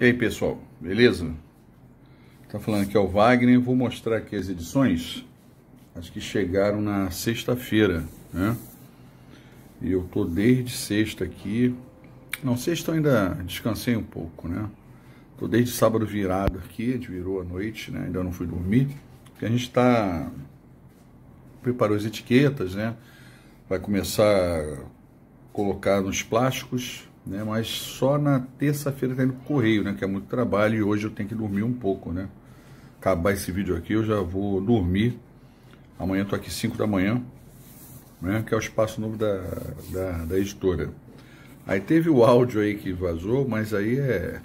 E aí pessoal, beleza? Tá falando aqui é o Wagner, vou mostrar aqui as edições, acho que chegaram na sexta-feira, né? E eu tô desde sexta aqui, não, sexta eu ainda descansei um pouco, né? Tô desde sábado virado aqui, a gente virou a noite, né? Ainda não fui dormir, porque a gente tá, preparou as etiquetas, né? Vai começar a colocar nos plásticos, né? Mas só na terça-feira tá indo pro correio, né? Que é muito trabalho e hoje eu tenho que dormir um pouco, né? Acabar esse vídeo aqui, eu já vou dormir. Amanhã tô aqui 5 da manhã, né? Que é o espaço novo da, da, da editora. Aí teve o áudio aí que vazou, mas aí é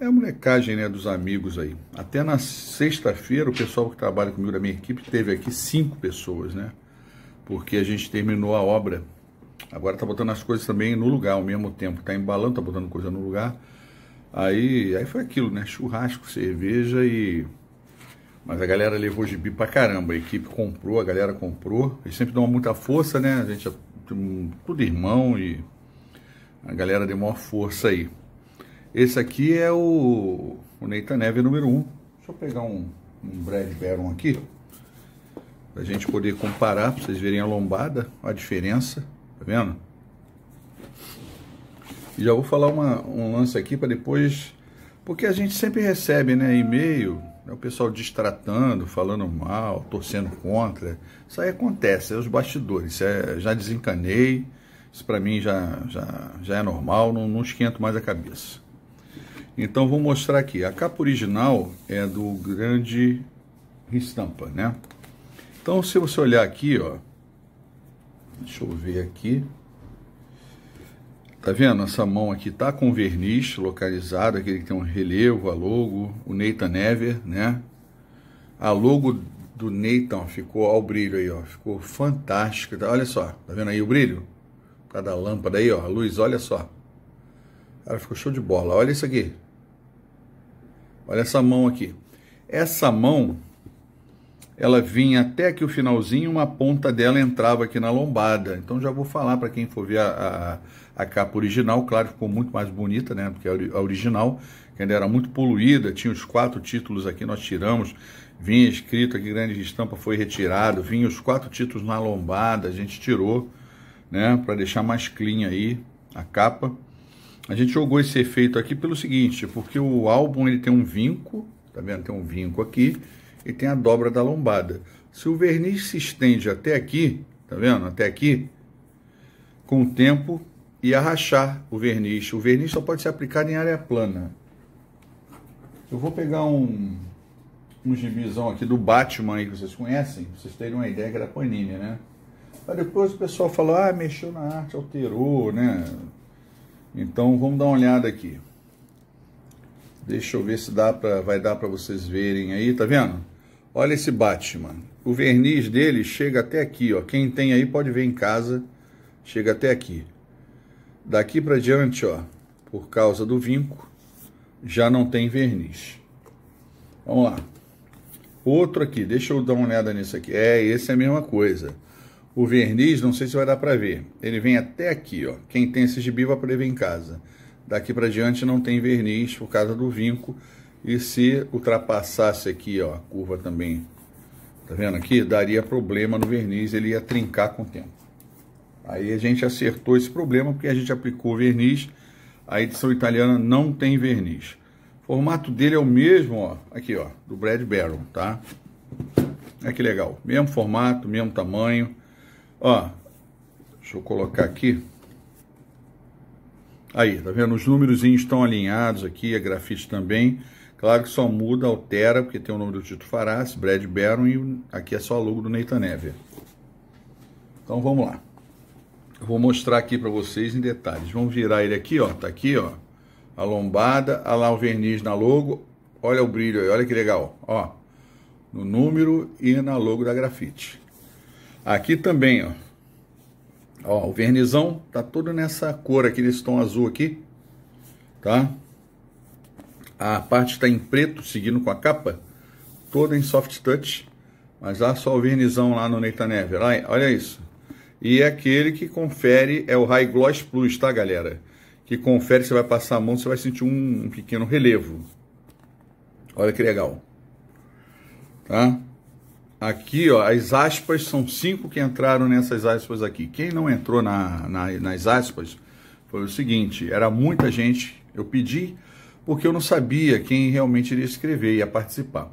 é a molecagem né, dos amigos aí. Até na sexta-feira, o pessoal que trabalha comigo da minha equipe teve aqui cinco pessoas, né? Porque a gente terminou a obra Agora tá botando as coisas também no lugar ao mesmo tempo. Tá embalando, tá botando coisa no lugar. Aí, aí foi aquilo, né? Churrasco, cerveja e. Mas a galera levou gibi pra caramba. A equipe comprou, a galera comprou. Eles sempre dão muita força, né? A gente é tudo irmão e a galera deu maior força aí. Esse aqui é o, o Neita Neve número 1. Um. Deixa eu pegar um, um Brad Baron aqui. Pra gente poder comparar, pra vocês verem a lombada, a diferença vendo? E já vou falar uma, um lance aqui para depois... Porque a gente sempre recebe, né, e-mail, né, o pessoal distratando, falando mal, torcendo contra. Isso aí acontece, é os bastidores. Isso é, já desencanei, isso para mim já, já, já é normal, não, não esquento mais a cabeça. Então vou mostrar aqui. A capa original é do grande estampa, né? Então se você olhar aqui, ó, Deixa eu ver aqui. Tá vendo? Essa mão aqui tá com verniz localizado, aquele que tem um relevo, a logo, o Nathan Never, né? A logo do Nathan ficou ao brilho aí, ó. Ficou fantástica. Tá, olha só, tá vendo aí o brilho? Cada da lâmpada aí, ó. A luz, olha só. Cara, ficou show de bola. Olha isso aqui. Olha essa mão aqui. Essa mão ela vinha até aqui o finalzinho, uma ponta dela entrava aqui na lombada. Então já vou falar para quem for ver a, a, a, capa original, claro, ficou muito mais bonita, né? Porque a, original, que ainda era muito poluída, tinha os quatro títulos aqui, nós tiramos, vinha escrito aqui, grande estampa foi retirado, vinha os quatro títulos na lombada, a gente tirou, né? Para deixar mais clean aí a capa. A gente jogou esse efeito aqui pelo seguinte, porque o álbum ele tem um vinco, tá vendo? Tem um vinco aqui e tem a dobra da lombada. Se o verniz se estende até aqui, tá vendo? Até aqui, com o tempo e rachar o verniz. O verniz só pode ser aplicado em área plana. Eu vou pegar um, um gibizão aqui do Batman aí, que vocês conhecem, pra vocês terem uma ideia que era Panini, né? Aí depois o pessoal falou, ah, mexeu na arte, alterou, né? Então vamos dar uma olhada aqui. Deixa eu ver se dá pra, vai dar para vocês verem aí, tá vendo? Olha esse Batman. O verniz dele chega até aqui, ó. Quem tem aí pode ver em casa, chega até aqui. Daqui para diante, ó, por causa do vinco, já não tem verniz. Vamos lá. Outro aqui, deixa eu dar uma olhada nisso aqui. É, esse é a mesma coisa. O verniz, não sei se vai dar para ver. Ele vem até aqui, ó. Quem tem esse gibi vai poder ver em casa daqui para diante não tem verniz por causa do vinco. E se ultrapassasse aqui, ó, a curva também, tá vendo aqui? Daria problema no verniz, ele ia trincar com o tempo. Aí a gente acertou esse problema porque a gente aplicou verniz. A edição italiana não tem verniz. O formato dele é o mesmo, ó, aqui, ó, do Brad Baron tá? Olha que legal. Mesmo formato, mesmo tamanho. Ó, deixa eu colocar aqui. Aí, tá vendo? Os números estão alinhados aqui, a é grafite também. Claro que só muda, altera, porque tem o nome do Tito Farás, Brad Baron, e aqui é só o logo do Nathan Neve. Então vamos lá. Eu vou mostrar aqui para vocês em detalhes. Vamos virar ele aqui, ó. Tá aqui, ó. A lombada, a lá o verniz na logo. Olha o brilho aí, olha que legal. Ó, no número e na logo da grafite. Aqui também, ó. Ó, o vernizão tá todo nessa cor aqui, nesse tom azul aqui, tá? A parte está em preto, seguindo com a capa, toda em soft touch, mas lá só o vernizão lá no Neita Neve, olha isso. E é aquele que confere, é o High Gloss Plus, tá galera? Que confere, você vai passar a mão, você vai sentir um, um pequeno relevo. Olha que legal, tá? Aqui, ó, as aspas são cinco que entraram nessas aspas aqui. Quem não entrou na, na, nas aspas foi o seguinte: era muita gente. Eu pedi porque eu não sabia quem realmente iria escrever e ia participar.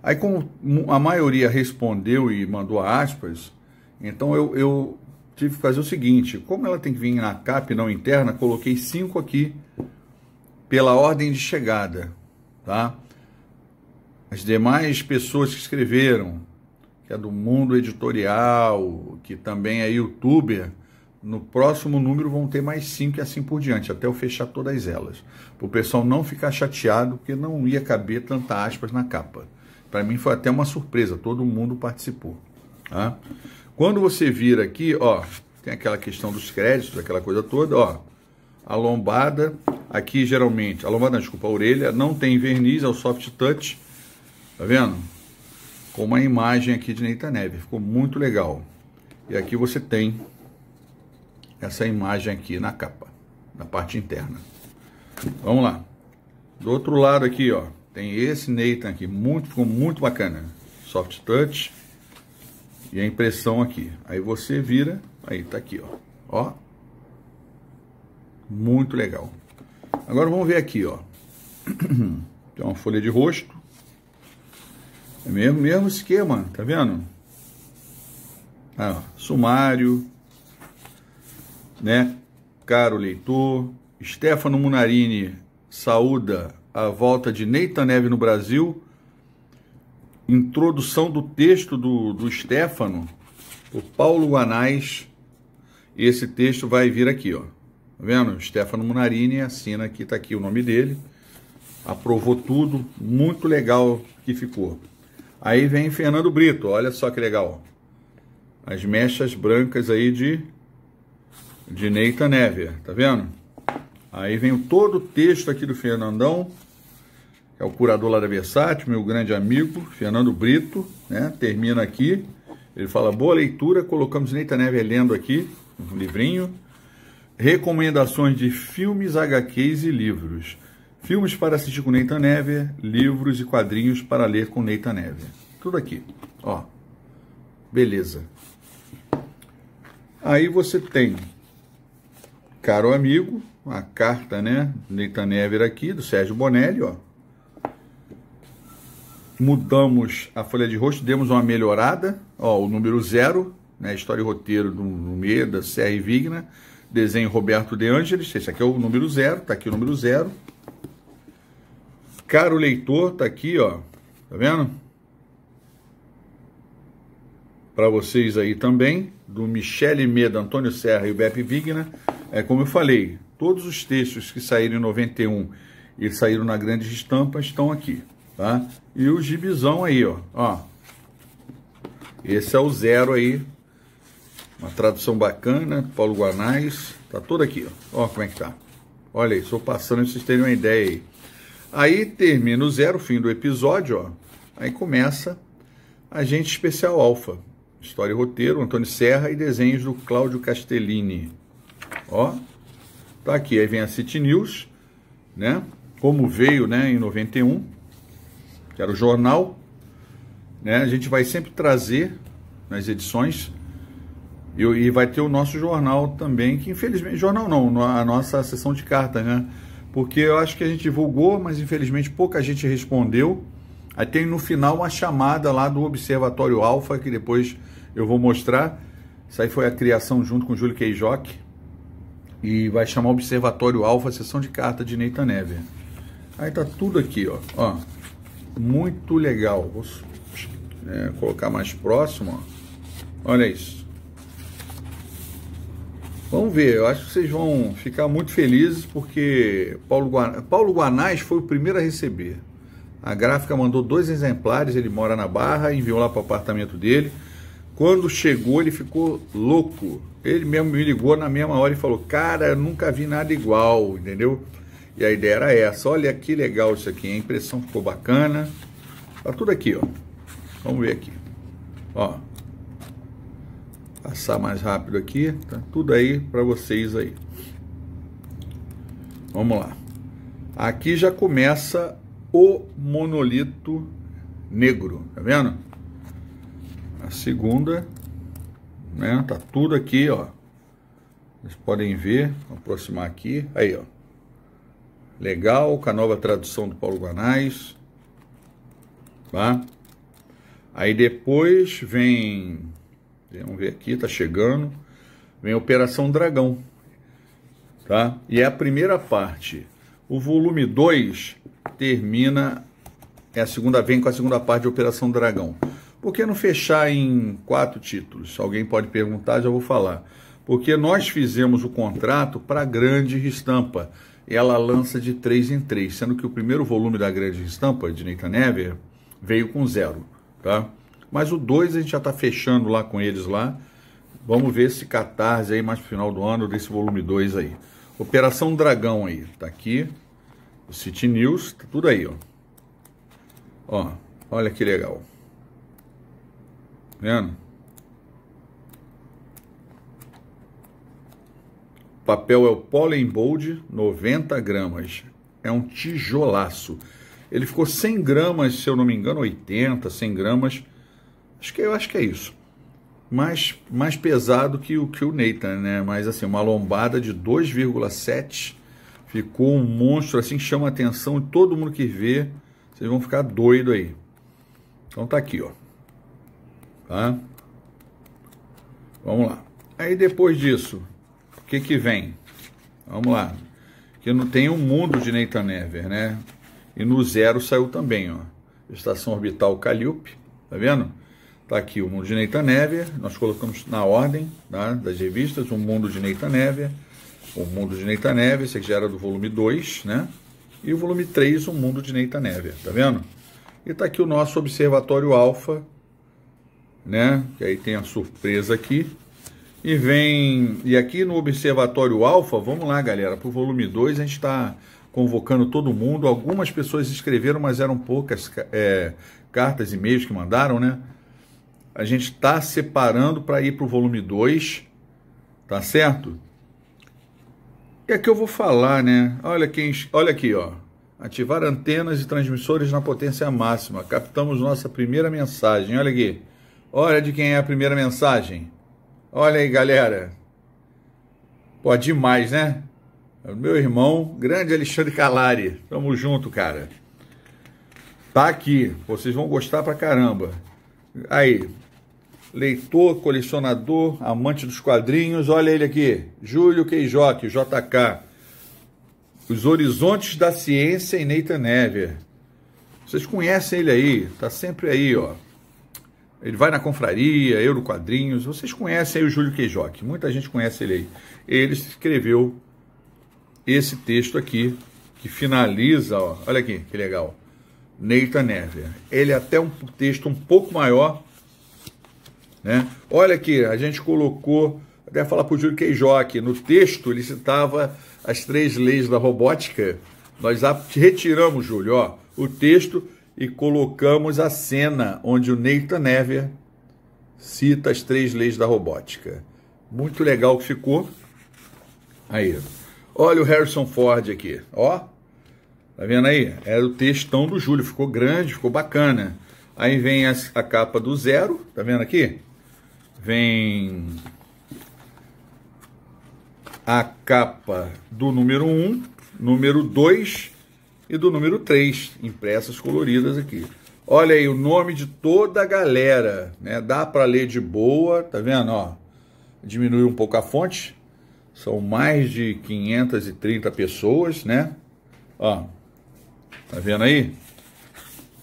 Aí, como a maioria respondeu e mandou aspas, então eu, eu tive que fazer o seguinte: como ela tem que vir na cap não interna, coloquei cinco aqui pela ordem de chegada, tá? As demais pessoas que escreveram, que é do mundo editorial, que também é youtuber, no próximo número vão ter mais cinco e assim por diante, até eu fechar todas elas. Para o pessoal não ficar chateado, porque não ia caber tanta aspas na capa. Para mim foi até uma surpresa, todo mundo participou. Tá? Quando você vir aqui, ó, tem aquela questão dos créditos, aquela coisa toda, ó. A lombada, aqui geralmente, a lombada, desculpa, a orelha, não tem verniz, é o soft touch. Tá vendo? Com uma imagem aqui de Neita Neve. Ficou muito legal. E aqui você tem essa imagem aqui na capa, na parte interna. Vamos lá. Do outro lado aqui, ó, tem esse Nathan aqui, muito, ficou muito bacana. Soft touch e a impressão aqui. Aí você vira, aí tá aqui, ó. Ó. Muito legal. Agora vamos ver aqui, ó. tem uma folha de rosto. É mesmo, mesmo esquema, tá vendo? Ah, sumário, né? Caro leitor, Stefano Munarini saúda a volta de Neita Neve no Brasil. Introdução do texto do, do Stefano, o Paulo Guanais. Esse texto vai vir aqui, ó. Tá vendo? Stefano Munarini assina aqui, tá aqui o nome dele. Aprovou tudo, muito legal que ficou. Aí vem Fernando Brito, olha só que legal. As mechas brancas aí de, de Neita Neve, tá vendo? Aí vem todo o texto aqui do Fernandão, que é o curador lá da Versátil, meu grande amigo, Fernando Brito, né? Termina aqui, ele fala, boa leitura, colocamos Neita Neve lendo aqui, um livrinho. Recomendações de filmes, HQs e livros. Filmes para assistir com Neita Neve, livros e quadrinhos para ler com Neita Neve. Tudo aqui, ó. Beleza. Aí você tem, caro amigo, a carta, né? Neita Neve aqui, do Sérgio Bonelli, ó. Mudamos a folha de rosto, demos uma melhorada, ó, o número zero, né? História e roteiro do Meda, Serra e Vigna, desenho Roberto De Angelis, esse aqui é o número zero, tá aqui o número zero. Caro leitor, tá aqui, ó. Tá vendo? Para vocês aí também, do Michele Meda, Antônio Serra e o Beppe Vigna. É como eu falei, todos os textos que saíram em 91 e saíram na grande estampa estão aqui, tá? E o gibizão aí, ó. ó. Esse é o zero aí. Uma tradução bacana, Paulo Guanais. Tá tudo aqui, ó. Ó como é que tá. Olha aí, estou passando para vocês terem uma ideia aí. Aí termina o zero, fim do episódio, ó. Aí começa Agente Especial Alfa. História e roteiro, Antônio Serra e desenhos do Cláudio Castellini. Ó, tá aqui. Aí vem a City News, né? Como veio, né, em 91, que era o jornal. Né? A gente vai sempre trazer nas edições e, vai ter o nosso jornal também, que infelizmente, jornal não, a nossa sessão de cartas, né? porque eu acho que a gente divulgou, mas infelizmente pouca gente respondeu. Aí tem no final uma chamada lá do Observatório Alfa, que depois eu vou mostrar. Isso aí foi a criação junto com o Júlio Queijoque E vai chamar Observatório Alfa, sessão de carta de Neita Neve. Aí tá tudo aqui, ó. ó muito legal. Vou é, colocar mais próximo, ó. Olha isso. Vamos ver, eu acho que vocês vão ficar muito felizes porque Paulo, Guan... Paulo Guanais foi o primeiro a receber. A gráfica mandou dois exemplares, ele mora na Barra, enviou lá para o apartamento dele. Quando chegou, ele ficou louco. Ele mesmo me ligou na mesma hora e falou: Cara, eu nunca vi nada igual, entendeu? E a ideia era essa: olha que legal isso aqui, a impressão ficou bacana. Tá tudo aqui, ó. Vamos ver aqui. Ó, passar mais rápido aqui, tá tudo aí para vocês aí. Vamos lá. Aqui já começa o monolito negro, tá vendo? A segunda, né? Tá tudo aqui, ó. Vocês podem ver, vou aproximar aqui, aí, ó. Legal, com a nova tradução do Paulo Guanais, tá? Aí depois vem Vamos ver aqui, tá chegando. Vem Operação Dragão. Tá? E é a primeira parte. O volume 2 termina é a segunda vem com a segunda parte de Operação Dragão. Por que não fechar em quatro títulos? Alguém pode perguntar, já vou falar. Porque nós fizemos o contrato para grande estampa. Ela lança de três em três, sendo que o primeiro volume da grande estampa de Neita Never veio com zero, tá? Mas o 2 a gente já está fechando lá com eles lá. Vamos ver esse catarse aí mais pro final do ano desse volume 2 aí. Operação Dragão aí, tá aqui. O City News, tá tudo aí, ó. Ó, olha que legal. Vendo? O papel é o Pollen Bold, 90 gramas. É um tijolaço. Ele ficou 100 gramas, se eu não me engano, 80, 100 gramas Acho que eu acho que é isso. Mais, mais pesado que o que o Nathan, né? Mas assim, uma lombada de 2,7 ficou um monstro assim que chama a atenção de todo mundo que vê. Vocês vão ficar doido aí. Então tá aqui, ó. Tá? Vamos lá. Aí depois disso, o que que vem? Vamos lá. Que não tem um mundo de Nathan Never, né? E no zero saiu também, ó. Estação orbital Calliope, tá vendo? Está aqui o Mundo de Neita Névia, nós colocamos na ordem né, das revistas o Mundo de Neita Névia, o Mundo de Neita Névia, esse aqui já era do volume 2, né? E o volume 3, o Mundo de Neita Névia, tá vendo? E está aqui o nosso Observatório Alfa, né? Que aí tem a surpresa aqui. E vem, e aqui no Observatório Alfa, vamos lá galera, para o volume 2 a gente está convocando todo mundo. Algumas pessoas escreveram, mas eram poucas é, cartas, e-mails que mandaram, né? a gente está separando para ir para o volume 2, tá certo? E aqui eu vou falar, né? Olha, quem, olha aqui, ó. Ativar antenas e transmissores na potência máxima. Captamos nossa primeira mensagem. Olha aqui. Olha de quem é a primeira mensagem. Olha aí, galera. Pô, demais, né? Meu irmão, grande Alexandre Calari. Tamo junto, cara. Tá aqui. Vocês vão gostar pra caramba. Aí, leitor, colecionador, amante dos quadrinhos. Olha ele aqui, Júlio Queijoque, JK. Os Horizontes da Ciência e Nathan Never. Vocês conhecem ele aí, tá sempre aí, ó. Ele vai na confraria, eu no quadrinhos. Vocês conhecem aí o Júlio Queijoque, muita gente conhece ele aí. Ele escreveu esse texto aqui, que finaliza, ó. olha aqui que legal. Neita Never. Ele é até um texto um pouco maior, né? Olha aqui, a gente colocou, até falar para o Júlio Queijoque, no texto ele citava as três leis da robótica. Nós retiramos, Júlio, ó, o texto e colocamos a cena onde o Neita Never cita as três leis da robótica. Muito legal que ficou. Aí. Olha o Harrison Ford aqui, ó. Tá vendo aí? Era o textão do Júlio, ficou grande, ficou bacana. Aí vem a, a capa do zero, tá vendo aqui? vem a capa do número 1, número 2 e do número 3, impressas coloridas aqui. Olha aí o nome de toda a galera, né? Dá para ler de boa, tá vendo, ó? Diminuiu um pouco a fonte. São mais de 530 pessoas, né? Ó. Tá vendo aí?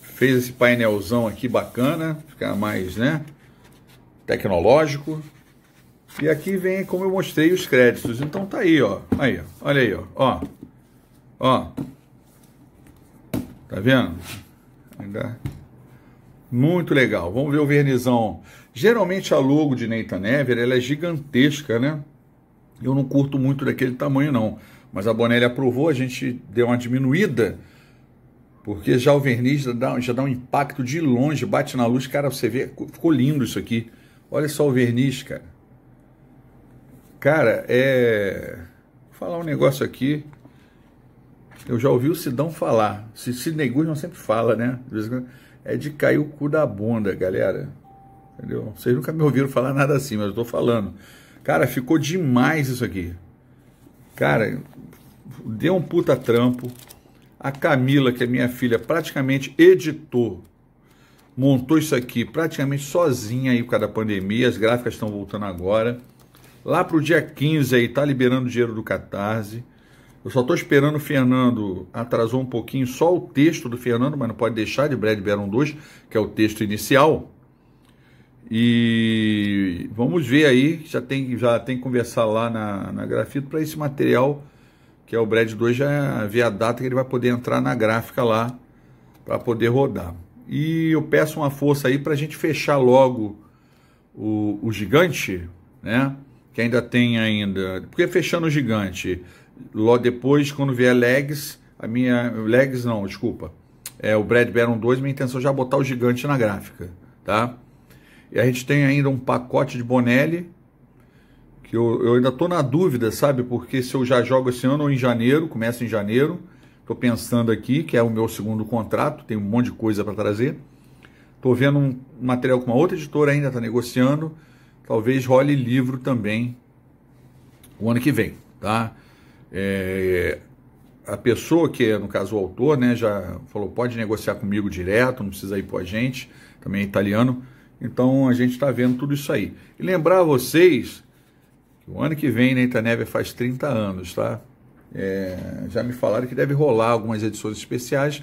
Fez esse painelzão aqui bacana, ficar mais, né? tecnológico. E aqui vem como eu mostrei os créditos. Então tá aí, ó. Aí, ó. olha aí, ó. Ó. ó. Tá vendo? Ainda muito legal. Vamos ver o vernizão. Geralmente a logo de Nathan Never ela é gigantesca, né? Eu não curto muito daquele tamanho não, mas a Bonelli aprovou, a gente deu uma diminuída, porque já o verniz já dá, já dá um impacto de longe, bate na luz, cara, você vê, ficou lindo isso aqui. Olha só o verniz, cara. Cara, é. Vou falar um negócio aqui. Eu já ouvi o Sidão falar. Se negou, não sempre fala, né? É de cair o cu da bunda, galera. Entendeu? Vocês nunca me ouviram falar nada assim, mas eu tô falando. Cara, ficou demais isso aqui. Cara, deu um puta trampo. A Camila, que é minha filha, praticamente editou montou isso aqui praticamente sozinha aí por causa da pandemia, as gráficas estão voltando agora. Lá para o dia 15 aí, tá liberando dinheiro do Catarse. Eu só estou esperando o Fernando, atrasou um pouquinho só o texto do Fernando, mas não pode deixar, de Brad Baron 2, que é o texto inicial. E vamos ver aí, já tem, já tem que conversar lá na, na Grafito para esse material, que é o Brad 2, já é, ver a data que ele vai poder entrar na gráfica lá para poder rodar. E eu peço uma força aí para a gente fechar logo o, o gigante, né? Que ainda tem ainda. Porque fechando o gigante, logo depois, quando vier legs, a minha. Legs não, desculpa. É o Brad Baron 2, minha intenção é já botar o gigante na gráfica, tá? E a gente tem ainda um pacote de Bonelli, que eu, eu ainda estou na dúvida, sabe? Porque se eu já jogo esse ano ou em janeiro, começa em janeiro. Estou pensando aqui, que é o meu segundo contrato, tem um monte de coisa para trazer. Estou vendo um material com uma outra editora ainda, está negociando. Talvez role livro também o ano que vem, tá? É, a pessoa que é, no caso, o autor, né, já falou, pode negociar comigo direto, não precisa ir para a gente, também é italiano. Então, a gente está vendo tudo isso aí. E lembrar a vocês que o ano que vem na Neve faz 30 anos, tá? É, já me falaram que deve rolar algumas edições especiais.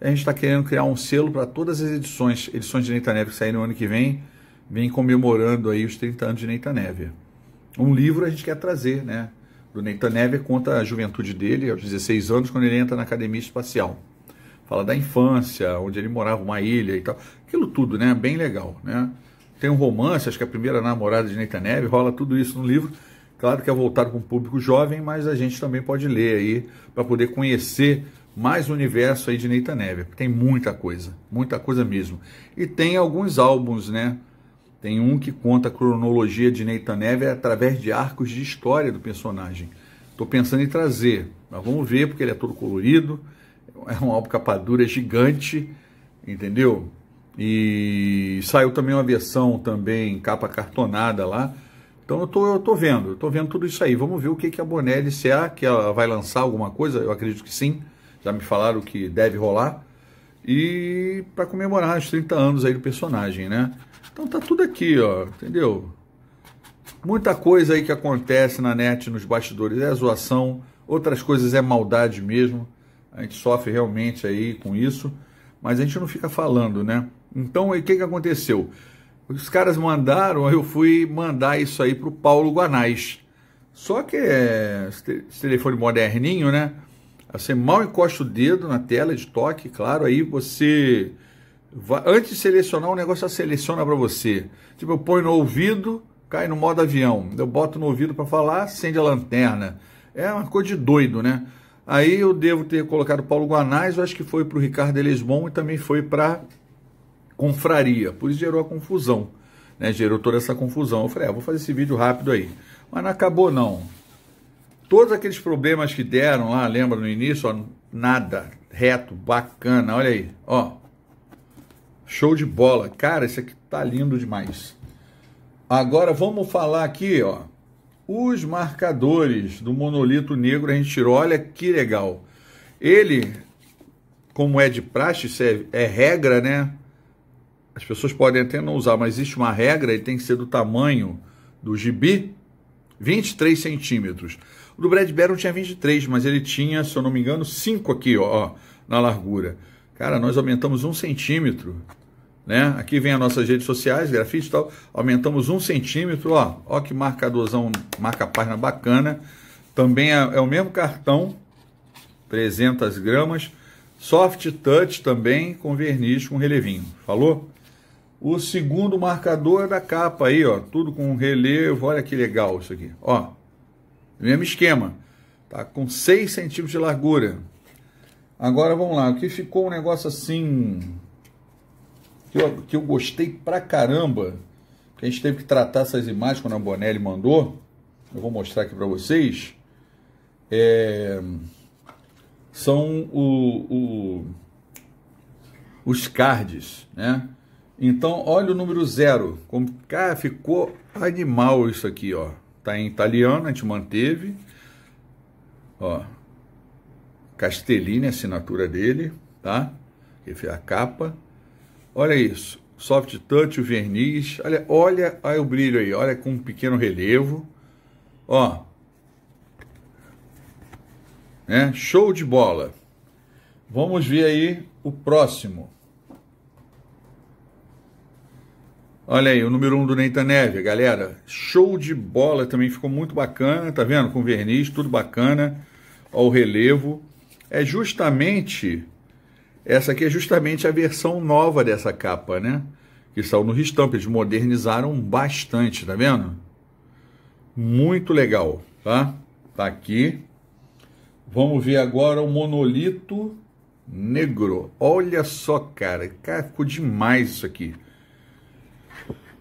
A gente está querendo criar um selo para todas as edições, edições de Neita Neve que saírem no ano que vem, vem comemorando aí os 30 anos de Neita Neve. Um livro a gente quer trazer, né? Do Neita Neve conta a juventude dele, aos 16 anos, quando ele entra na academia espacial. Fala da infância, onde ele morava, uma ilha e tal. Aquilo tudo, né? Bem legal, né? Tem um romance, acho que é a primeira namorada de Neita Neve, rola tudo isso no livro. Claro que é voltado para um público jovem, mas a gente também pode ler aí para poder conhecer mais o universo aí de Neita Neve. Tem muita coisa, muita coisa mesmo. E tem alguns álbuns, né? Tem um que conta a cronologia de Neita Neve através de arcos de história do personagem. Estou pensando em trazer, mas vamos ver, porque ele é todo colorido, é um álbum capadura, gigante, entendeu? E saiu também uma versão também capa cartonada lá, então eu tô, eu tô vendo, eu tô vendo tudo isso aí. Vamos ver o que, que a Bonelli, se é que ela vai lançar alguma coisa, eu acredito que sim. Já me falaram que deve rolar. E para comemorar os 30 anos aí do personagem, né? Então tá tudo aqui, ó, entendeu? Muita coisa aí que acontece na net, nos bastidores, é zoação, outras coisas é maldade mesmo. A gente sofre realmente aí com isso, mas a gente não fica falando, né? Então, o que, que aconteceu? Os caras mandaram, eu fui mandar isso aí para o Paulo Guanais. Só que é esse telefone moderninho, né? Você assim, mal encosta o dedo na tela de toque, claro, aí você. Vai, antes de selecionar, o um negócio já seleciona para você. Tipo, eu ponho no ouvido, cai no modo avião. Eu boto no ouvido para falar, acende a lanterna. É uma coisa de doido, né? Aí eu devo ter colocado Paulo Guanais, eu acho que foi para o Ricardo Elisbon e também foi para confraria. Por isso gerou a confusão. Né? Gerou toda essa confusão. Eu falei, ah, vou fazer esse vídeo rápido aí. Mas não acabou, não. Todos aqueles problemas que deram lá, lembra no início? Ó, nada. Reto, bacana. Olha aí. Ó. Show de bola. Cara, esse aqui tá lindo demais. Agora vamos falar aqui, ó. Os marcadores do monolito negro a gente tirou. Olha que legal. Ele, como é de praxe, é, é regra, né? as pessoas podem até não usar, mas existe uma regra, e tem que ser do tamanho do gibi, 23 centímetros. O do Brad Barron tinha 23, mas ele tinha, se eu não me engano, 5 aqui, ó, na largura. Cara, nós aumentamos um centímetro, né? Aqui vem as nossas redes sociais, grafite e tal, aumentamos um centímetro, ó, ó que marcadorzão, marca página bacana. Também é, é o mesmo cartão, 300 gramas, soft touch também com verniz com relevinho. Falou? O segundo marcador é da capa aí, ó, tudo com relevo, olha que legal isso aqui, ó. Mesmo esquema, tá com 6 centímetros de largura. Agora vamos lá, o que ficou um negócio assim, que eu, que eu gostei pra caramba, que a gente teve que tratar essas imagens quando a Bonelli mandou, eu vou mostrar aqui para vocês, é, são o, o, os cards, né? Então, olha o número zero. Como, cara, ficou animal isso aqui, ó. Tá em italiano, a gente manteve. Ó. Castellini, a assinatura dele, tá? Que foi a capa. Olha isso. Soft touch, o verniz. Olha, olha, olha o brilho aí. Olha com um pequeno relevo. Ó. Né? Show de bola. Vamos ver aí o próximo. Olha aí, o número 1 um do Neita Neve, galera. Show de bola também, ficou muito bacana, tá vendo? Com verniz, tudo bacana. Olha o relevo. É justamente. Essa aqui é justamente a versão nova dessa capa, né? Que saiu no restamp, Eles modernizaram bastante, tá vendo? Muito legal, tá? Tá aqui. Vamos ver agora o monolito negro. Olha só, cara. Cara, ficou demais isso aqui.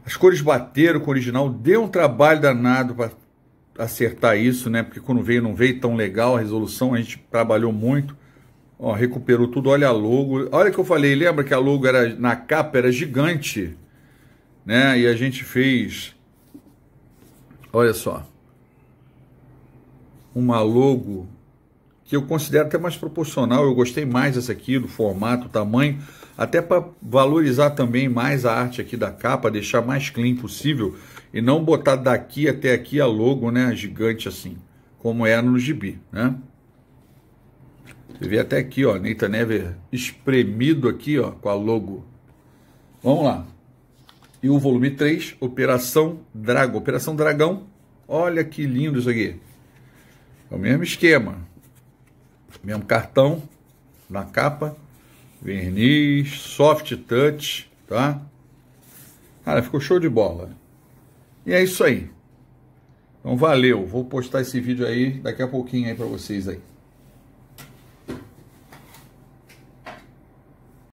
As cores bateram com o original, deu um trabalho danado para acertar isso, né? Porque quando veio, não veio tão legal a resolução, a gente trabalhou muito. Ó, recuperou tudo, olha a logo. Olha que eu falei, lembra que a logo era na capa era gigante, né? E a gente fez Olha só. Uma logo que eu considero até mais proporcional, eu gostei mais dessa aqui, do formato, tamanho até para valorizar também mais a arte aqui da capa, deixar mais clean possível e não botar daqui até aqui a logo, né, gigante assim, como é no gibi, né? Você vê até aqui, ó, Neita Never espremido aqui, ó, com a logo. Vamos lá. E o volume 3, Operação Dragão. Operação Dragão, olha que lindo isso aqui. É o mesmo esquema. Mesmo cartão na capa verniz, soft touch, tá? Cara, ficou show de bola. E é isso aí. Então valeu, vou postar esse vídeo aí daqui a pouquinho aí para vocês aí.